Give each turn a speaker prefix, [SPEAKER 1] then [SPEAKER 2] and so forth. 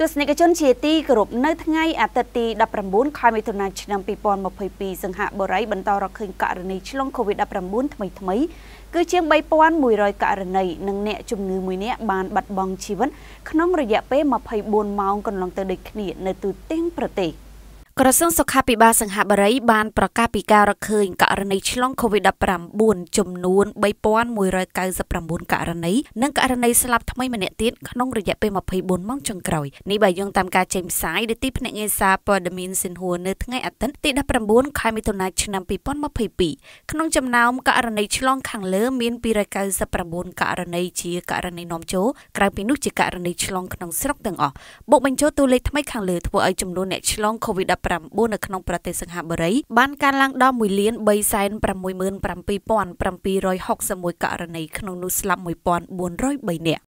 [SPEAKER 1] ទស្សនិកជនជាទីគោរពនៅថ្ងៃអាទិត្យទី19ខែមិថុនាឆ្នាំ2022សង្ហបុរីបន្តរកឃើញករណីឆ្លង COVID-19 ថ្មីថ្មីគឺជាង3100ករណីនិងអ្នកជំងឺមួយនាក់បានបាត់បង់ជីវិតក្នុងរយៈពេល24ម៉ោងកន្លងទៅដូចគ្នានៅទូទាំងប្រទេស។ក្រសួងសុខាភិបាលសង្ហបុរីបានប្រកាសពីការរកឃើញករណីឆ្លង COVID-19 ចំនួន3199ករណីនិងករណីស្លាប់ថ្មីម្នាក់ទៀតក្នុងរយៈពេល24ម៉ោងចុងក្រោយនេះបើយោងតាមការចេញផ្សាយដែលទីភ្នាក់ងារសារព័ត៌មានសិនហួរនៅថ្ងៃអាទិត្យទី19ខែមិថុនាឆ្នាំ2022ក្នុងចំណោមករណីឆ្លងខាងលើ មាន299ករណីជាករណីនាំចូលក្រៅពីនោះជាករណីឆ្លងក្នុងស្រុកទាំងអស់បូកបញ្ចូលតួលេខថ្មីខាងលើធ្វើឲ្យចំនួនអ្នកឆ្លង COVID-19 2009នៅក្នុងប្រទេសសិង្ហបុរីបានកើនឡើងដល់1,367,761ករណីក្នុងនោះស្លាប់1403នាក់